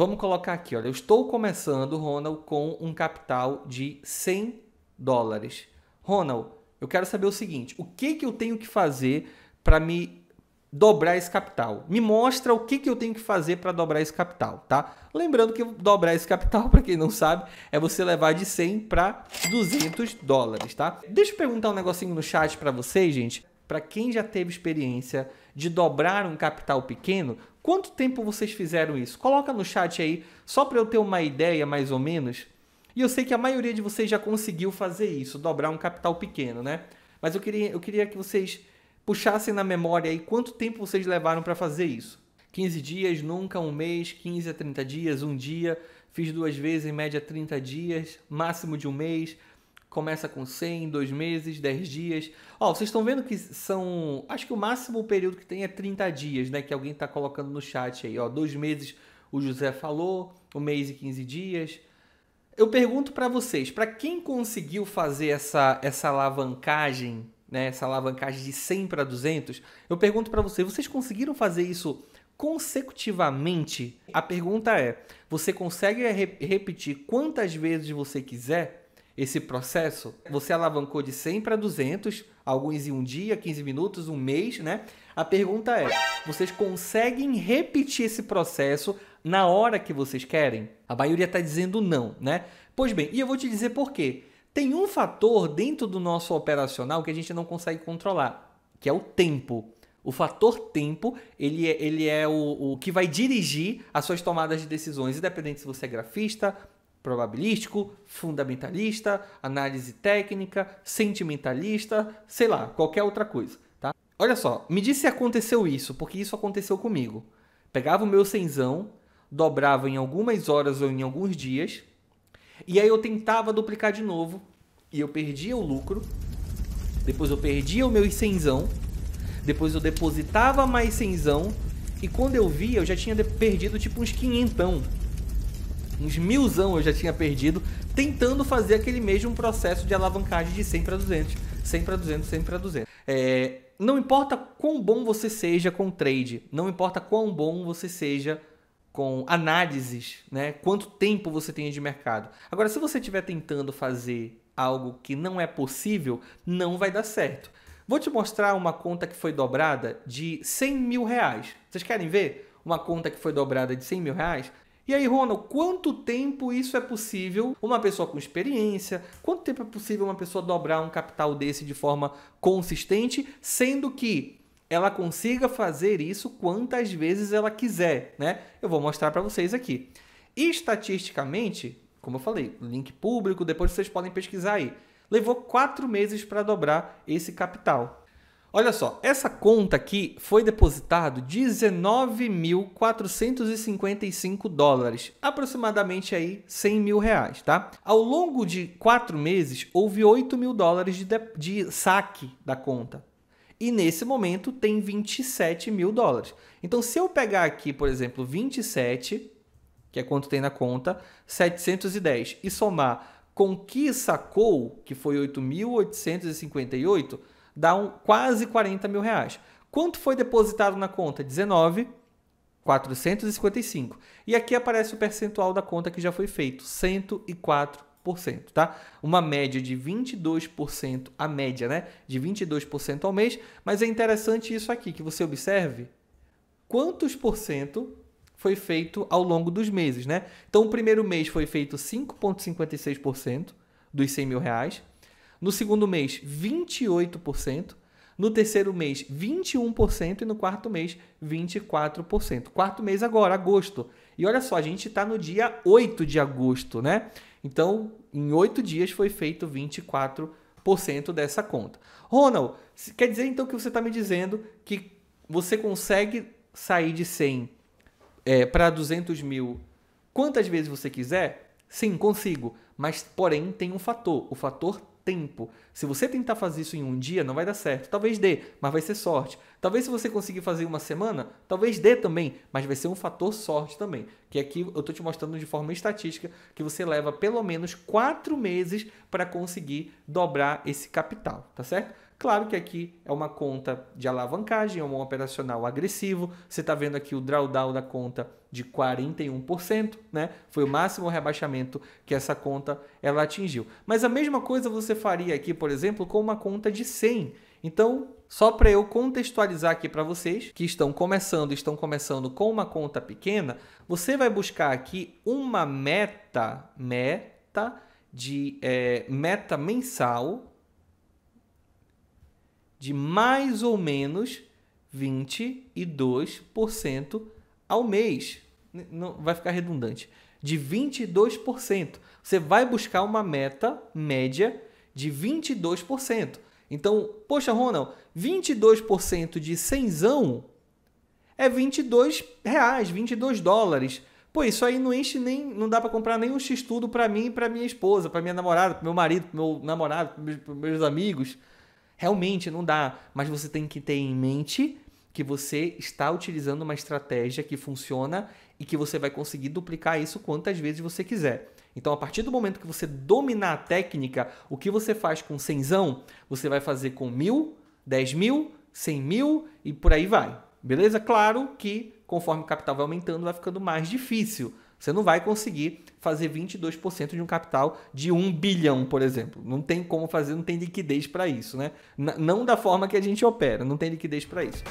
Vamos colocar aqui, olha, eu estou começando, Ronald, com um capital de 100 dólares. Ronald, eu quero saber o seguinte, o que, que eu tenho que fazer para me dobrar esse capital? Me mostra o que, que eu tenho que fazer para dobrar esse capital, tá? Lembrando que dobrar esse capital, para quem não sabe, é você levar de 100 para 200 dólares, tá? Deixa eu perguntar um negocinho no chat para vocês, gente. Para quem já teve experiência de dobrar um capital pequeno, Quanto tempo vocês fizeram isso? Coloca no chat aí, só para eu ter uma ideia mais ou menos. E eu sei que a maioria de vocês já conseguiu fazer isso, dobrar um capital pequeno, né? Mas eu queria, eu queria que vocês puxassem na memória aí quanto tempo vocês levaram para fazer isso. 15 dias, nunca um mês, 15 a 30 dias, um dia, fiz duas vezes, em média 30 dias, máximo de um mês, começa com 100, 2 meses, 10 dias. Ó, vocês estão vendo que são, acho que o máximo período que tem é 30 dias, né, que alguém está colocando no chat aí, ó, 2 meses o José falou, um mês e 15 dias. Eu pergunto para vocês, para quem conseguiu fazer essa essa alavancagem, né, essa alavancagem de 100 para 200, eu pergunto para vocês, vocês conseguiram fazer isso consecutivamente? A pergunta é: você consegue re repetir quantas vezes você quiser? esse processo? Você alavancou de 100 para 200, alguns em um dia, 15 minutos, um mês, né? A pergunta é: vocês conseguem repetir esse processo na hora que vocês querem? A maioria está dizendo não, né? Pois bem, e eu vou te dizer por quê. Tem um fator dentro do nosso operacional que a gente não consegue controlar, que é o tempo. O fator tempo, ele é, ele é o, o que vai dirigir as suas tomadas de decisões, independente se você é grafista, probabilístico, fundamentalista, análise técnica, sentimentalista, sei lá, qualquer outra coisa, tá? Olha só, me diz se aconteceu isso, porque isso aconteceu comigo. Pegava o meu senzão, dobrava em algumas horas ou em alguns dias, e aí eu tentava duplicar de novo, e eu perdia o lucro, depois eu perdia o meu senzão. depois eu depositava mais senzão e quando eu via, eu já tinha perdido tipo uns quinhentão uns milzão eu já tinha perdido, tentando fazer aquele mesmo processo de alavancagem de 100 para 200, 100 para 200, 100 para 200. É, não importa quão bom você seja com trade, não importa quão bom você seja com análises, né? quanto tempo você tem de mercado. Agora, se você estiver tentando fazer algo que não é possível, não vai dar certo. Vou te mostrar uma conta que foi dobrada de 100 mil reais. Vocês querem ver? Uma conta que foi dobrada de 100 mil reais? E aí, Ronald, quanto tempo isso é possível uma pessoa com experiência? Quanto tempo é possível uma pessoa dobrar um capital desse de forma consistente, sendo que ela consiga fazer isso quantas vezes ela quiser, né? Eu vou mostrar para vocês aqui. estatisticamente, como eu falei, link público, depois vocês podem pesquisar aí. Levou quatro meses para dobrar esse capital. Olha só, essa conta aqui foi depositado 19.455 dólares, aproximadamente aí 100 mil reais, tá? Ao longo de quatro meses, houve 8 mil dólares de, de, de saque da conta. E nesse momento tem 27 mil dólares. Então, se eu pegar aqui, por exemplo, 27, que é quanto tem na conta, 710, e somar com que sacou, que foi 8.858 dá um, quase 40 mil reais. Quanto foi depositado na conta? 19, 455. E aqui aparece o percentual da conta que já foi feito, 104%, tá? Uma média de 22%, a média, né? De 22% ao mês, mas é interessante isso aqui que você observe quantos por cento foi feito ao longo dos meses, né? Então, o primeiro mês foi feito 5,56% dos 100 mil reais. No segundo mês, 28%. No terceiro mês, 21%. E no quarto mês, 24%. Quarto mês agora, agosto. E olha só, a gente está no dia 8 de agosto, né? Então, em oito dias foi feito 24% dessa conta. Ronald, quer dizer então que você está me dizendo que você consegue sair de 100 é, para 200 mil quantas vezes você quiser? Sim, consigo. Mas, porém, tem um fator: o fator tempo. Se você tentar fazer isso em um dia, não vai dar certo. Talvez dê, mas vai ser sorte. Talvez se você conseguir fazer uma semana, talvez dê também, mas vai ser um fator sorte também. Que aqui é eu estou te mostrando de forma estatística que você leva pelo menos quatro meses para conseguir dobrar esse capital, tá certo? Claro que aqui é uma conta de alavancagem, é um operacional agressivo. Você está vendo aqui o drawdown da conta de 41%, né? Foi o máximo rebaixamento que essa conta ela atingiu. Mas a mesma coisa você faria aqui, por exemplo, com uma conta de 100. Então, só para eu contextualizar aqui para vocês que estão começando, estão começando com uma conta pequena, você vai buscar aqui uma meta, meta de é, meta mensal de mais ou menos 22% ao mês. Não vai ficar redundante. De 22%. Você vai buscar uma meta média de 22%. Então, poxa, Ronald, 22% de 100 é 22 reais, 22 dólares. Pô, isso aí não enche nem, não dá para comprar nem um x-tudo para mim, para minha esposa, para minha namorada, para meu marido, pro meu namorado, para meus, meus amigos. Realmente não dá, mas você tem que ter em mente que você está utilizando uma estratégia que funciona e que você vai conseguir duplicar isso quantas vezes você quiser. Então, a partir do momento que você dominar a técnica, o que você faz com mil você vai fazer com mil, dez mil, cem mil e por aí vai. Beleza? Claro que conforme o capital vai aumentando, vai ficando mais difícil. Você não vai conseguir fazer 22% de um capital de 1 bilhão, por exemplo. Não tem como fazer, não tem liquidez para isso, né? N não da forma que a gente opera, não tem liquidez para isso.